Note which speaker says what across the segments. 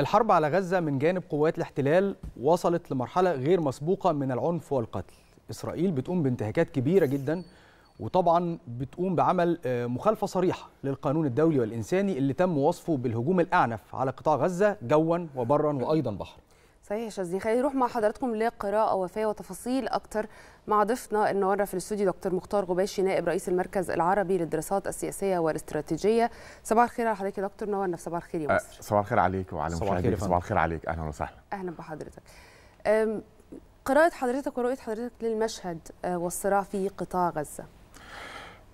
Speaker 1: الحرب على غزة من جانب قوات الاحتلال وصلت لمرحلة غير مسبوقة من العنف والقتل إسرائيل بتقوم بانتهاكات كبيرة جدا وطبعا بتقوم بعمل آه، مخالفة صريحة للقانون الدولي والإنساني اللي تم وصفه بالهجوم الأعنف على قطاع غزة
Speaker 2: جوا وبرا وأيضا بحرا
Speaker 1: صحيح يا شاذلي خلينا نروح مع حضراتكم لقراءة وفاة وتفاصيل أكتر مع ضيفنا النهارده في الاستوديو دكتور مختار غباشي نائب رئيس المركز العربي للدراسات السياسية والاستراتيجية صباح الخير على حضرتك يا دكتور نورنا في صباح الخير يا مصر
Speaker 2: آه، صباح الخير عليك وعلى المشاهدين صباح الخير عليك أهلا وسهلا
Speaker 1: أهلا بحضرتك قراءة حضرتك ورؤية حضرتك للمشهد آه، والصراع في قطاع غزة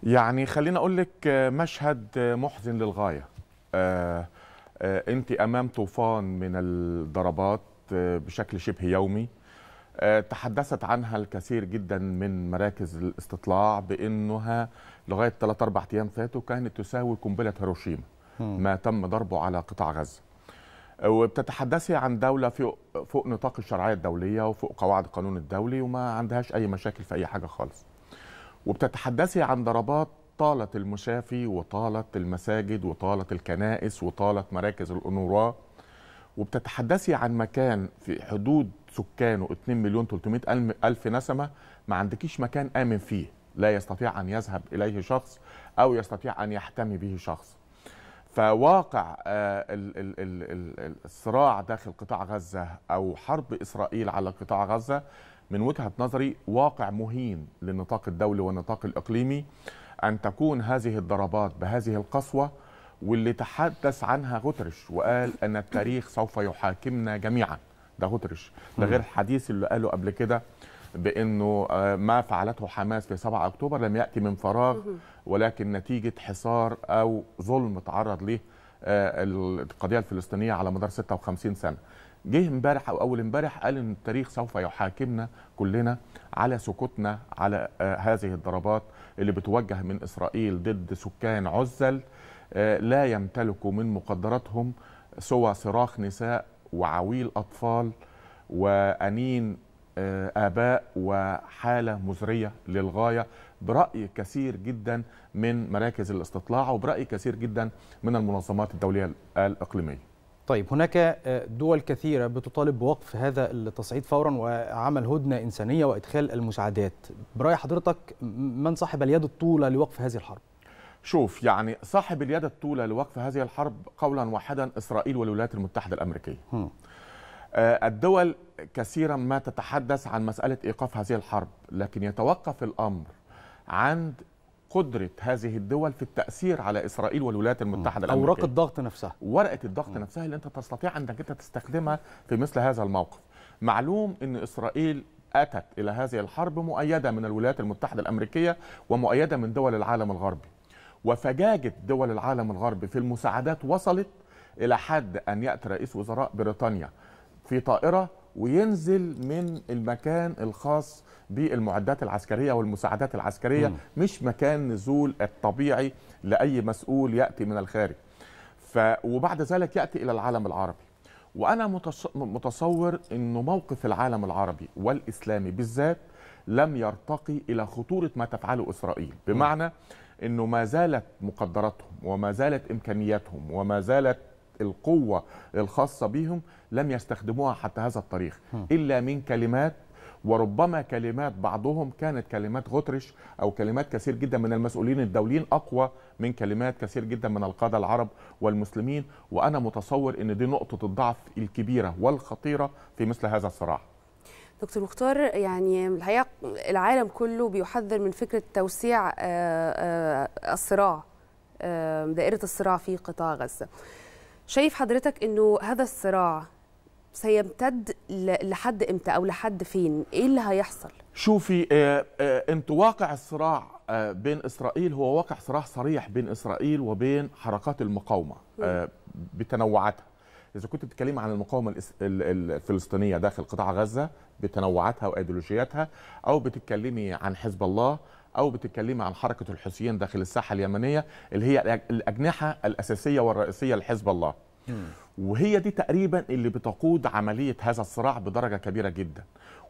Speaker 2: يعني خليني أقول لك آه، مشهد محزن للغاية أنت أمام طوفان من الضربات بشكل شبه يومي آه، تحدثت عنها الكثير جدا من مراكز الاستطلاع بانها لغايه 3 4 ايام فاتوا كانت تساوي قنبله هيروشيما ما تم ضربه على قطاع غزه آه، وبتتحدثي عن دوله في فوق نطاق الشرعيه الدوليه وفوق قواعد القانون الدولي وما عندهاش اي مشاكل في اي حاجه خالص وبتتحدثي عن ضربات طالت المشافي وطالت المساجد وطالت الكنائس وطالت مراكز الانوراه وبتتحدثي عن مكان في حدود سكانه 2 مليون 300 ألف نسمة ما عندكيش مكان آمن فيه لا يستطيع أن يذهب إليه شخص أو يستطيع أن يحتمي به شخص فواقع آه، الصراع داخل قطاع غزة أو حرب إسرائيل على قطاع غزة من وجهة نظري واقع مهين للنطاق الدولي والنطاق الإقليمي أن تكون هذه الضربات بهذه القسوة واللي تحدث عنها غوترش وقال ان التاريخ سوف يحاكمنا جميعا ده غوترش ده غير الحديث اللي قاله قبل كده بانه آه، ما فعلته حماس في 7 اكتوبر لم ياتي من فراغ ولكن نتيجه حصار او ظلم تعرض له آه، القضيه الفلسطينيه على مدار 56 سنه جه امبارح او اول امبارح قال ان التاريخ سوف يحاكمنا كلنا على سكوتنا على آه، هذه الضربات اللي بتوجه من اسرائيل ضد سكان عزل آه، لا يمتلكوا من مقدراتهم سوى صراخ نساء وعويل أطفال وأنين آه، آباء وحالة مزرية للغاية برأي كثير جدا من مراكز الاستطلاع وبرأي كثير جدا من المنظمات الدولية الإقليمية طيب هناك آه، دول كثيرة بتطالب بوقف هذا التصعيد فورا وعمل هدنة إنسانية وإدخال المساعدات برأي حضرتك من صاحب اليد الطولة لوقف هذه الحرب؟ شوف يعني صاحب اليد الطولة لوقف هذه الحرب قولا واحدا إسرائيل والولايات المتحدة الأمريكية آه، الدول كثيرا ما تتحدث عن مسألة إيقاف هذه الحرب لكن يتوقف الأمر عند قدرة هذه الدول في التأثير على إسرائيل والولايات المتحدة الأمريكية أوراق الضغط نفسها ورقة الضغط نفسها اللي أنت تستطيع أنك أنت تستخدمها في مثل هذا الموقف معلوم أن إسرائيل أتت إلى هذه الحرب مؤيدة من الولايات المتحدة الأمريكية ومؤيدة من دول العالم الغربي وفجاجة دول العالم الغربي في المساعدات وصلت إلى حد أن يأتي رئيس وزراء بريطانيا في طائرة وينزل من المكان الخاص بالمعدات العسكرية والمساعدات العسكرية م. مش مكان نزول الطبيعي لأي مسؤول يأتي من الخارج ف... وبعد ذلك يأتي إلى العالم العربي وأنا متص... متصور أن موقف العالم العربي والإسلامي بالذات لم يرتقي إلى خطورة ما تفعله إسرائيل بمعنى م. انه ما زالت مقدراتهم وما زالت امكانياتهم وما زالت القوه الخاصه بهم لم يستخدموها حتى هذا التاريخ الا من كلمات وربما كلمات بعضهم كانت كلمات غترش او كلمات كثير جدا من المسؤولين الدوليين اقوى من كلمات كثير جدا من القاده العرب والمسلمين وانا متصور ان دي نقطه الضعف الكبيره والخطيره في مثل هذا الصراع
Speaker 1: دكتور مختار يعني الحقيقه العالم كله بيحذر من فكره توسيع آه، آه، الصراع آه، دائره الصراع في قطاع غزه شايف حضرتك انه هذا الصراع سيمتد لحد امتى او لحد فين ايه اللي هيحصل
Speaker 2: شوفي انت واقع الصراع بين اسرائيل هو واقع صراع صريح بين اسرائيل وبين حركات المقاومه بتنوعاتها اذا كنت بتتكلم عن المقاومه الفلسطينيه داخل قطاع غزه بتنوعاتها وايديولوجياتها او بتتكلمي عن حزب الله او بتتكلمي عن حركه الحوثيين داخل الساحه اليمنيه اللي هي الاجنحه الاساسيه والرئيسيه لحزب الله وهي دي تقريبا اللي بتقود عمليه هذا الصراع بدرجه كبيره جدا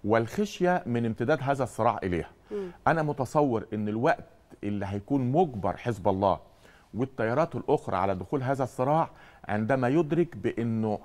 Speaker 2: والخشيه من امتداد هذا الصراع اليها انا متصور ان الوقت اللي هيكون مجبر حزب الله والتيارات الأخرى على دخول هذا الصراع عندما يدرك بأنه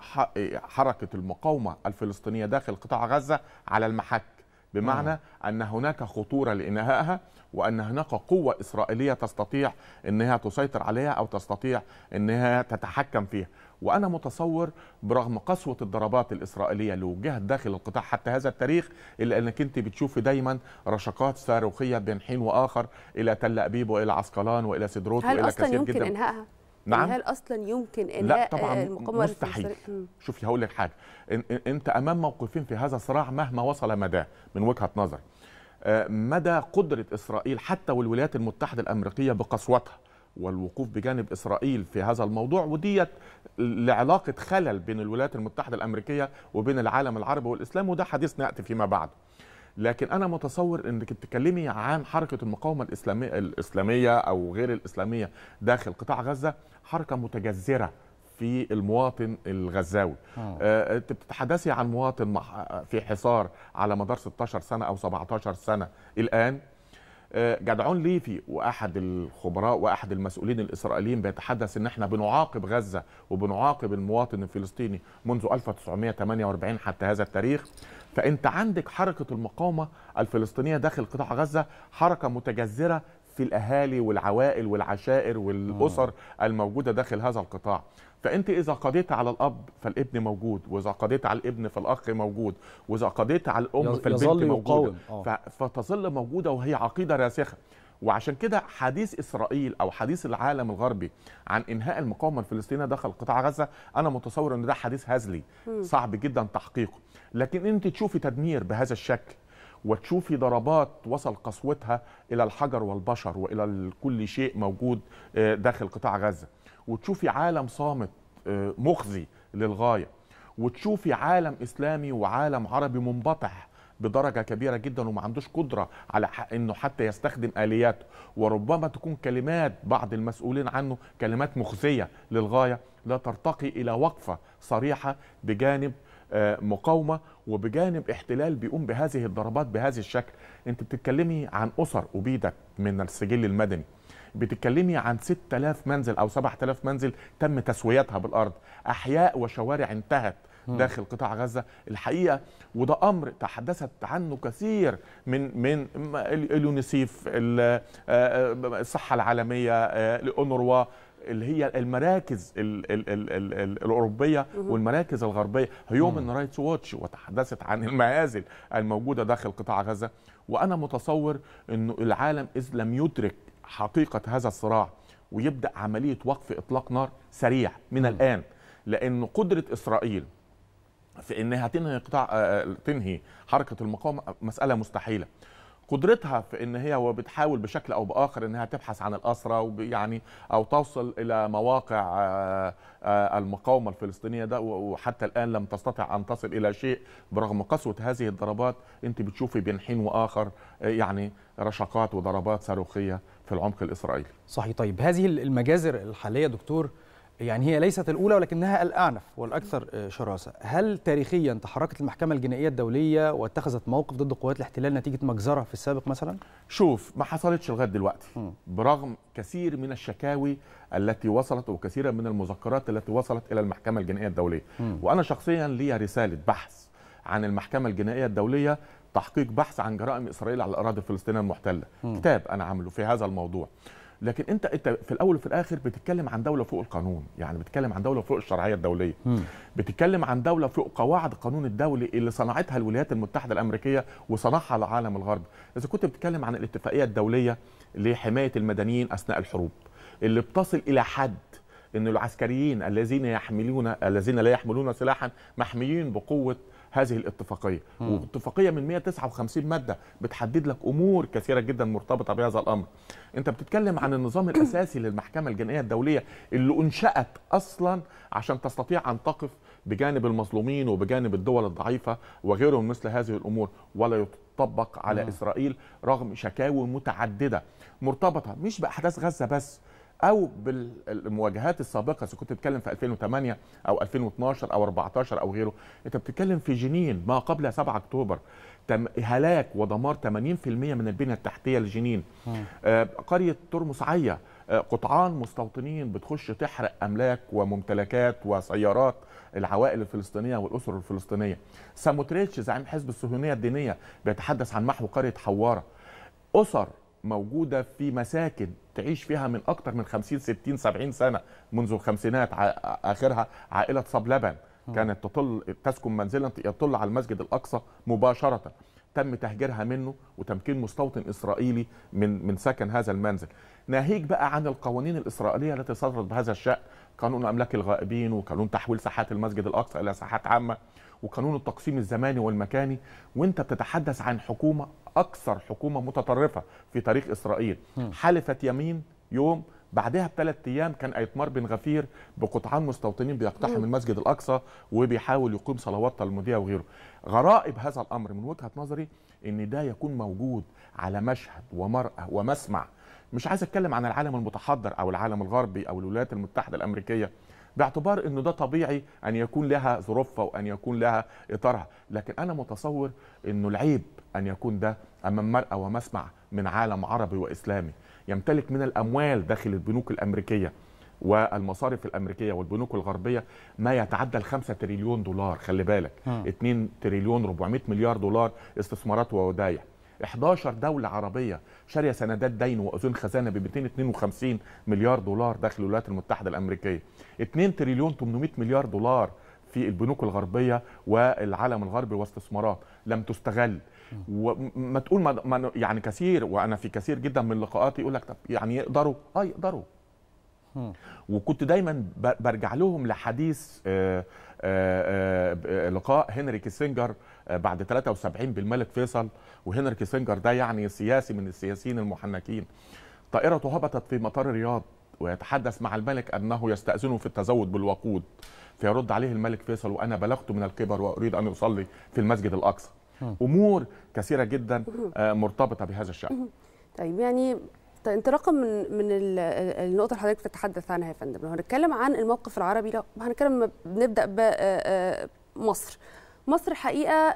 Speaker 2: حركة المقاومة الفلسطينية داخل قطاع غزة على المحك بمعنى ان هناك خطوره لانهائها وان هناك قوه اسرائيليه تستطيع انها تسيطر عليها او تستطيع انها تتحكم فيها وانا متصور برغم قسوه الضربات الاسرائيليه اللي وجهت داخل القطاع حتى هذا التاريخ الا انك انت بتشوفي دايما رشقات صاروخيه بين حين واخر الى تل ابيب والى عسقلان والى سدروت والى كثير جدا هل اصلا يمكن انهائها
Speaker 1: نعم هل اصلا يمكن انهاء لا آه، طبعا مستحيل
Speaker 2: شوفي هقول لك حاجه انت امام موقفين في هذا الصراع مهما وصل مداه من وجهه نظري آه، مدى قدره اسرائيل حتى والولايات المتحده الامريكيه بقسوتها والوقوف بجانب اسرائيل في هذا الموضوع وديت لعلاقه خلل بين الولايات المتحده الامريكيه وبين العالم العربي والاسلام وده حديث ناتي فيما بعد لكن انا متصور انك بتتكلمي عن حركه المقاومه الاسلاميه الاسلاميه او غير الاسلاميه داخل قطاع غزه حركه متجذره في المواطن الغزاوي آه. آه، انت بتتحدثي عن مواطن في حصار على مدار 16 سنه او 17 سنه الان آه، جدعون ليفي واحد الخبراء واحد المسؤولين الاسرائيليين بيتحدث ان احنا بنعاقب غزه وبنعاقب المواطن الفلسطيني منذ 1948 حتى هذا التاريخ فانت عندك حركه المقاومه الفلسطينيه داخل قطاع غزه حركه متجذره في الاهالي والعوائل والعشائر والاسر آه. الموجوده داخل هذا القطاع فانت اذا قضيت على الاب فالابن موجود واذا قضيت على الابن فالاخ موجود واذا قضيت على الام فالبنت موجوده آه. فتظل موجوده وهي عقيده راسخه وعشان كده حديث اسرائيل او حديث العالم الغربي عن انهاء المقاومه الفلسطينيه داخل قطاع غزه انا متصور ان ده حديث هزلي صعب جدا تحقيقه لكن انت تشوفي تدمير بهذا الشكل وتشوفي ضربات وصل قسوتها الى الحجر والبشر والى كل شيء موجود آه، داخل قطاع غزه وتشوفي عالم صامت آه، مخزي للغايه وتشوفي عالم اسلامي وعالم عربي منبطح بدرجه كبيره جدا وما عندوش قدره على انه حتى يستخدم الياته وربما تكون كلمات بعض المسؤولين عنه كلمات مخزيه للغايه لا ترتقي الى وقفه صريحه بجانب آه، مقاومه وبجانب احتلال بيقوم بهذه الضربات بهذا الشكل انت بتتكلمي عن اسر ابيدت من السجل المدني بتتكلمي عن 6000 منزل او 7000 منزل تم تسويتها بالارض احياء وشوارع انتهت داخل قطاع غزه الحقيقه وده امر تحدثت عنه كثير من من اليونيسيف آه، آه، الصحه العالميه آه، الاونروا اللي هي المراكز الـ الـ الـ الـ الـ الاوروبيه والمراكز الغربيه هيومن رايتس واتش وتحدثت عن المهازل الموجوده داخل قطاع غزه وانا متصور انه العالم اذ لم يدرك حقيقه هذا الصراع ويبدا عمليه وقف اطلاق نار سريع من الان لان قدره اسرائيل في انها تنهي قطاع آه، آه، تنهي حركه المقاومه مساله مستحيله قدرتها في ان هي وبتحاول بشكل او باخر انها تبحث عن الاسرى يعني او توصل الى مواقع آه، المقاومه الفلسطينيه ده وحتى الان لم تستطع ان تصل الى شيء برغم قسوه هذه الضربات انت بتشوفي بين حين واخر يعني رشقات وضربات صاروخيه في العمق الاسرائيلي. صحيح طيب هذه المجازر الحاليه دكتور يعني هي ليست الأولى ولكنها الأعنف والأكثر آه، شراسة هل تاريخيا تحركت المحكمة الجنائية الدولية واتخذت موقف ضد قوات الاحتلال نتيجة مجزرة في السابق مثلا؟ شوف ما حصلتش لغاية دلوقتي برغم كثير من الشكاوي التي وصلت وكثيرا من المذكرات التي وصلت إلى المحكمة الجنائية الدولية م. وأنا شخصيا لي رسالة بحث عن المحكمة الجنائية الدولية تحقيق بحث عن جرائم إسرائيل على الأراضي الفلسطينية المحتلة م. كتاب أنا عامله في هذا الموضوع لكن انت انت في الاول وفي الاخر بتتكلم عن دوله فوق القانون يعني بتتكلم عن دوله فوق الشرعيه الدوليه م. بتتكلم عن دوله فوق قواعد القانون الدولي اللي صنعتها الولايات المتحده الامريكيه وصنعها العالم الغربي اذا كنت بتتكلم عن الاتفاقيه الدوليه لحمايه المدنيين اثناء الحروب اللي بتصل الى حد ان العسكريين الذين يحملون الذين لا يحملون سلاحا محميين بقوه هذه الاتفاقيه واتفاقيه من 159 ماده بتحدد لك امور كثيره جدا مرتبطه بهذا الامر انت بتتكلم عن النظام الاساسي للمحكمه الجنائيه الدوليه اللي انشات اصلا عشان تستطيع ان تقف بجانب المظلومين وبجانب الدول الضعيفه وغيرهم مثل هذه الامور ولا يطبق على اسرائيل رغم شكاوي متعدده مرتبطه مش باحداث غزه بس او بالمواجهات السابقه اذا كنت بتتكلم في 2008 او 2012 او 14 او غيره انت بتتكلم في جنين ما قبل 7 اكتوبر تم هلاك ودمار 80% من البنيه التحتيه لجنين آه، قريه ترمس عيا آه، قطعان مستوطنين بتخش تحرق املاك وممتلكات وسيارات العوائل الفلسطينيه والاسر الفلسطينيه ساموتريتش زعيم حزب الصهيونيه الدينيه بيتحدث عن محو قريه حواره اسر موجوده في مساكن تعيش فيها من اكتر من 50 60 70 سنه منذ الخمسينات اخرها عائله صب لبن كانت تطل تسكن منزلا يطل على المسجد الاقصى مباشره تم تهجيرها منه وتمكين مستوطن اسرائيلي من من سكن هذا المنزل ناهيك بقى عن القوانين الاسرائيليه التي صدرت بهذا الشان قانون املاك الغائبين وقانون تحويل ساحات المسجد الاقصى الى ساحات عامه وقانون التقسيم الزماني والمكاني وانت بتتحدث عن حكومه اكثر حكومه متطرفه في تاريخ اسرائيل حلفت يمين يوم بعدها بثلاث ايام كان ايتمار بن غفير بقطعان مستوطنين بيقتحم المسجد الاقصى وبيحاول يقيم صلوات تلموديه وغيره غرائب هذا الامر من وجهه نظري ان ده يكون موجود على مشهد ومراه ومسمع مش عايز اتكلم عن العالم المتحضر او العالم الغربي او الولايات المتحده الامريكيه باعتبار انه ده طبيعي ان يكون لها ظروفها وان يكون لها اطارها لكن انا متصور انه العيب ان يكون ده امام مرأة ومسمع من عالم عربي واسلامي يمتلك من الاموال داخل البنوك الامريكيه والمصارف الامريكيه والبنوك الغربيه ما يتعدى ال 5 تريليون دولار خلي بالك 2 تريليون 400 مليار دولار استثمارات وودايع 11 دولة عربية شارية سندات دين وأذون خزانة ب 252 مليار دولار داخل الولايات المتحدة الأمريكية 2 تريليون 800 مليار دولار في البنوك الغربيه والعالم الغربي واستثمارات لم تستغل وما تقول ما يعني كثير وانا في كثير جدا من لقاءاتي يقول لك طب يعني يقدروا اه يقدروا وكنت دايما برجع لهم لحديث آه، آه، آه، لقاء هنري كيسنجر بعد 73 بالملك فيصل وهنري كيسنجر ده يعني سياسي من السياسيين المحنكين طائرة هبطت في مطار الرياض ويتحدث مع الملك أنه يستأذنه في التزود بالوقود فيرد عليه الملك فيصل وأنا بلغت من الكبر وأريد أن أصلي في المسجد الأقصى أمور كثيرة جدا آه، مرتبطة بهذا الشأن
Speaker 1: طيب يعني انطلاقا من من النقطه اللي حضرتك بتتحدث عنها يا فندم لو هنتكلم عن الموقف العربي لو هنتكلم بنبدا بمصر آه، آه، مصر حقيقه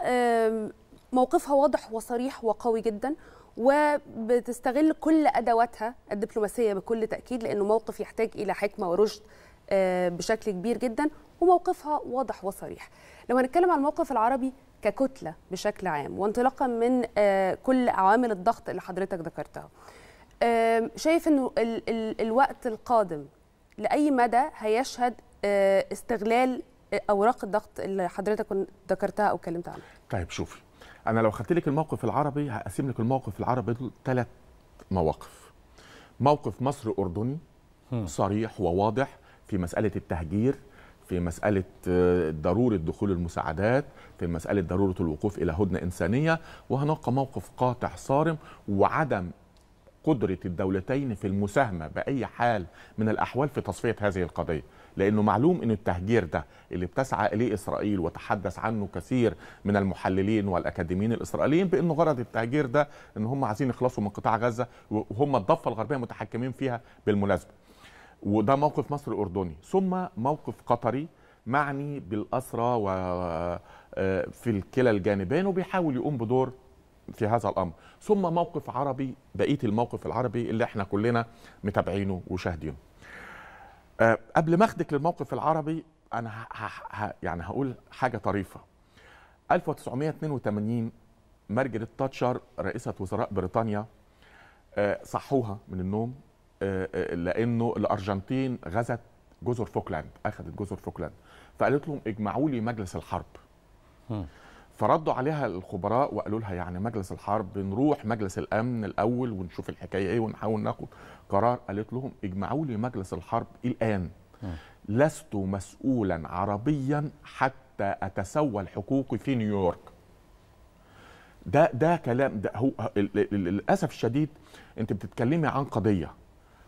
Speaker 1: موقفها واضح وصريح وقوي جدا وبتستغل كل ادواتها الدبلوماسيه بكل تاكيد لانه موقف يحتاج الى حكمه ورشد آه، بشكل كبير جدا وموقفها واضح وصريح لو هنتكلم عن الموقف العربي ككتله بشكل عام وانطلاقا من آه، كل عوامل الضغط اللي حضرتك ذكرتها آه، شايف انه ال ال الوقت القادم لاي مدى هيشهد استغلال اوراق الضغط اللي حضرتك ذكرتها او اتكلمت عنها
Speaker 2: طيب شوفي انا لو خدت لك الموقف العربي هقسم لك الموقف العربي ثلاث مواقف موقف مصر اردني صريح وواضح في مساله التهجير في مسألة آه، ضرورة دخول المساعدات في مسألة ضرورة الوقوف إلى هدنة إنسانية وهناك موقف قاطع صارم وعدم قدرة الدولتين في المساهمة بأي حال من الأحوال في تصفية هذه القضية لأنه معلوم أن التهجير ده اللي بتسعى إليه إسرائيل وتحدث عنه كثير من المحللين والأكاديميين الإسرائيليين بأنه غرض التهجير ده أن هم عايزين يخلصوا من قطاع غزة وهم الضفة الغربية متحكمين فيها بالمناسبة وده موقف مصر الأردني ثم موقف قطري معني بالاسرى و آه، في الكلا الجانبين وبيحاول يقوم بدور في هذا الامر ثم موقف عربي بقيه الموقف العربي اللي احنا كلنا متابعينه وشاهدينه آه، قبل ما اخدك للموقف العربي انا ه... ه... يعني هقول حاجه طريفه 1982 مارجريت تاتشر رئيسه وزراء بريطانيا آه، صحوها من النوم آه، لانه الارجنتين غزت جزر فوكلاند اخذت جزر فوكلاند فقالت لهم اجمعوا لي مجلس الحرب فردوا عليها الخبراء وقالوا لها يعني مجلس الحرب نروح مجلس الامن الاول ونشوف الحكايه ايه ونحاول ناخد قرار قالت لهم اجمعوا لي مجلس الحرب الان لست مسؤولا عربيا حتى اتسول حقوقي في نيويورك ده ده كلام ده هو للاسف الشديد انت بتتكلمي عن قضيه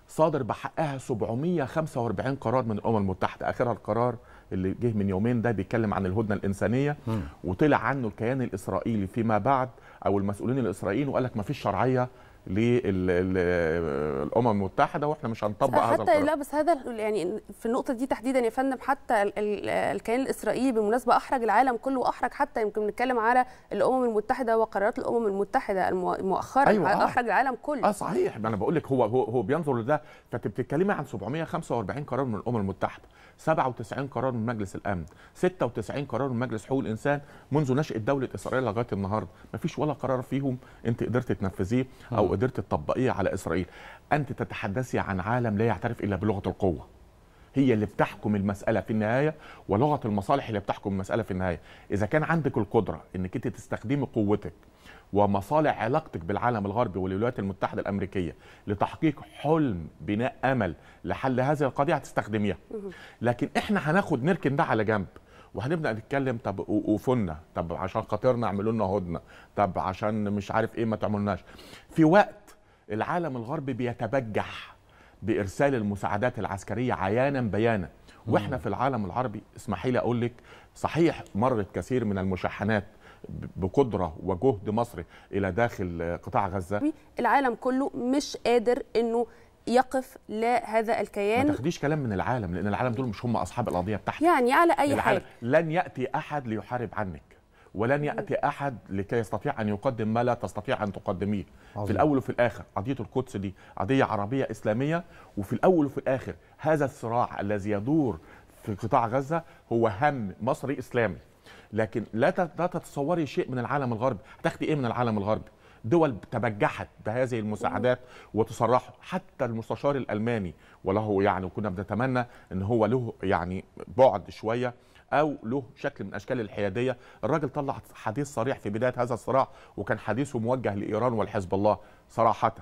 Speaker 2: صادر بحقها 745 قرار من الامم المتحده اخرها القرار اللي جه من يومين ده بيتكلم عن الهدنه الانسانيه وطلع عنه الكيان الاسرائيلي فيما بعد او المسؤولين الاسرائيليين وقال لك ما فيش شرعيه للامم المتحده واحنا مش هنطبق هذا حتى لا
Speaker 1: بس هذا يعني في النقطه دي تحديدا يا فندم حتى الكيان الاسرائيلي بالمناسبه احرج العالم كله واحرج حتى يمكن نتكلم على الامم المتحده وقرارات الامم المتحده مؤخرا أيوة آه. احرج آه. العالم كله اه صحيح
Speaker 2: ما انا بقول لك هو, هو بينظر لده فانت بتتكلمي عن 745 قرار من الامم المتحده 97 قرار من مجلس الامن 96 قرار من مجلس حقوق الانسان منذ نشاه دوله اسرائيل لغايه النهارده ما فيش ولا قرار فيهم انت قدرت تنفذيه او آه. قدرت تطبقيه على اسرائيل انت تتحدثي عن عالم لا يعترف الا بلغه القوه هي اللي بتحكم المساله في النهايه ولغه المصالح اللي بتحكم المساله في النهايه اذا كان عندك القدره انك انت تستخدمي قوتك ومصالح علاقتك بالعالم الغربي والولايات المتحده الامريكيه لتحقيق حلم بناء امل لحل هذه القضيه هتستخدميها لكن احنا هناخد نركن ده على جنب وهنبدا نتكلم طب وقوفنا طب عشان خاطرنا اعملوا لنا هدنه طب عشان مش عارف ايه ما تعملناش في وقت العالم الغربي بيتبجح بارسال المساعدات العسكريه عيانا بيانا واحنا في العالم العربي اسمحي لي اقول لك صحيح مرت كثير من المشاحنات بقدره وجهد مصري الى داخل قطاع غزه
Speaker 1: العالم كله مش قادر انه يقف لهذا الكيان
Speaker 2: ما تاخديش كلام من العالم لان العالم دول مش هم اصحاب القضيه بتاعتك يعني على اي حال لن ياتي احد ليحارب عنك ولن ياتي احد لكي يستطيع ان يقدم ما لا تستطيع ان تقدميه عظيم. في الاول وفي الاخر قضيه القدس دي قضيه عربيه اسلاميه وفي الاول وفي الاخر هذا الصراع الذي يدور في قطاع غزه هو هم مصري اسلامي لكن لا تتصوري شيء من العالم الغربي هتاخدي ايه من العالم الغربي دول تبجحت بهذه المساعدات وتصرحوا حتى المستشار الالماني وله يعني وكنا بنتمنى ان هو له يعني بعد شويه او له شكل من اشكال الحياديه الراجل طلع حديث صريح في بدايه هذا الصراع وكان حديثه موجه لايران والحزب الله صراحه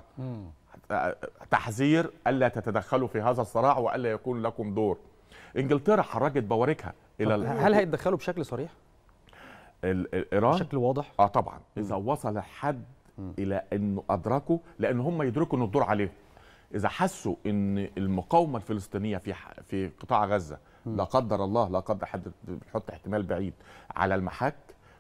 Speaker 2: تحذير الا تتدخلوا في هذا الصراع والا يكون لكم دور انجلترا حركت بواركها الى هل
Speaker 1: هيتدخلوا بشكل صريح
Speaker 2: ايران بشكل واضح اه طبعا اذا وصل حد الى انه ادركوا لان هم يدركوا ان الدور عليهم اذا حسوا ان المقاومه الفلسطينيه في في قطاع غزه لا قدر الله لا قدر حد بيحط احتمال بعيد على المحك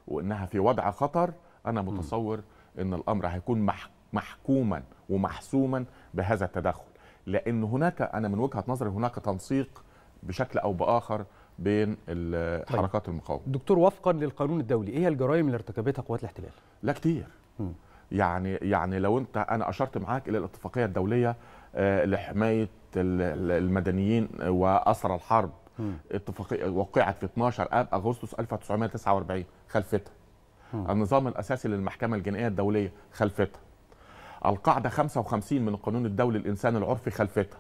Speaker 2: وانها في وضع خطر انا متصور ان الامر هيكون محكوما ومحسوما بهذا التدخل لان هناك انا من وجهه نظري هناك تنسيق بشكل او باخر بين طيب. حركات المقاومه
Speaker 1: دكتور وفقا للقانون الدولي ايه الجرائم اللي ارتكبتها قوات الاحتلال
Speaker 2: لا كتير م. يعني يعني لو انت انا اشرت معاك الى الاتفاقيه الدوليه آه، لحمايه المدنيين واسرى الحرب اتفاقيه وقعت في 12 اب اغسطس 1949 خلفتها النظام الاساسي للمحكمه الجنائيه الدوليه خلفتها القاعده 55 من القانون الدولي الانسان العرفي خلفتها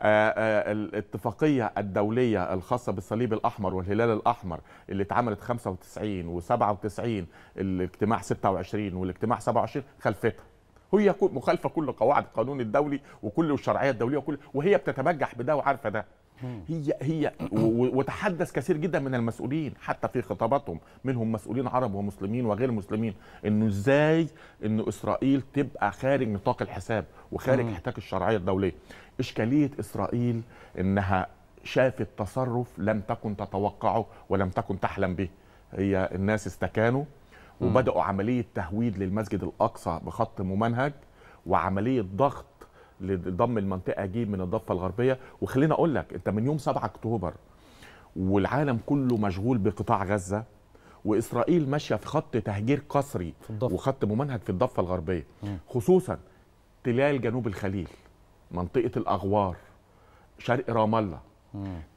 Speaker 2: آه، آه، الاتفاقيه الدوليه الخاصه بالصليب الاحمر والهلال الاحمر اللي اتعملت 95 و97 الاجتماع 26 والاجتماع 27 خلفتها هي مخالفه كل قواعد القانون الدولي وكل الشرعيه الدوليه وكل وهي بتتبجح بده وعارفه ده هي هي وتحدث كثير جدا من المسؤولين حتى في خطاباتهم منهم مسؤولين عرب ومسلمين وغير مسلمين انه ازاي انه اسرائيل تبقى خارج نطاق الحساب وخارج احتكاك الشرعيه الدوليه اشكاليه اسرائيل انها شافت تصرف لم تكن تتوقعه ولم تكن تحلم به هي الناس استكانوا وبداوا عمليه تهويد للمسجد الاقصى بخط ممنهج وعمليه ضغط لضم المنطقه دي من الضفه الغربيه وخليني اقول لك انت من يوم 7 اكتوبر والعالم كله مشغول بقطاع غزه واسرائيل ماشيه في خط تهجير قسري في وخط ممنهج في الضفه الغربيه م. خصوصا تلال جنوب الخليل منطقه الاغوار شرق رام الله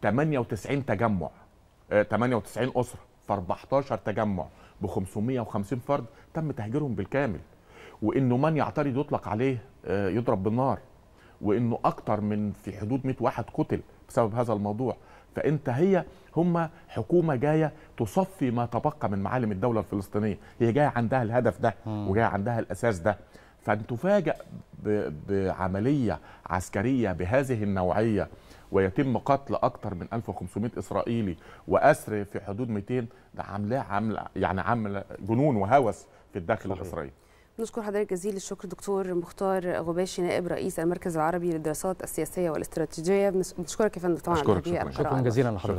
Speaker 2: 98 تجمع 98 آه، اسره في 14 تجمع ب 550 فرد تم تهجيرهم بالكامل وانه من يعترض يطلق عليه آه، يضرب بالنار وانه اكتر من في حدود 100 واحد قتل بسبب هذا الموضوع فانت هي هم حكومه جايه تصفي ما تبقى من معالم الدوله الفلسطينيه هي جايه عندها الهدف ده وجايه عندها الاساس ده فان تفاجئ بعمليه عسكريه بهذه النوعيه ويتم قتل اكثر من 1500 اسرائيلي واسر في حدود 200 ده عاملاه عامله يعني عامله جنون وهوس في الداخل الاسرائيلي
Speaker 1: نشكر حضرتك جزيل الشكر دكتور مختار غباشي نائب رئيس المركز العربي للدراسات السياسيه والاستراتيجيه بنشكرك يا فندم طبعا شكرا جزيلا
Speaker 2: لحضرتك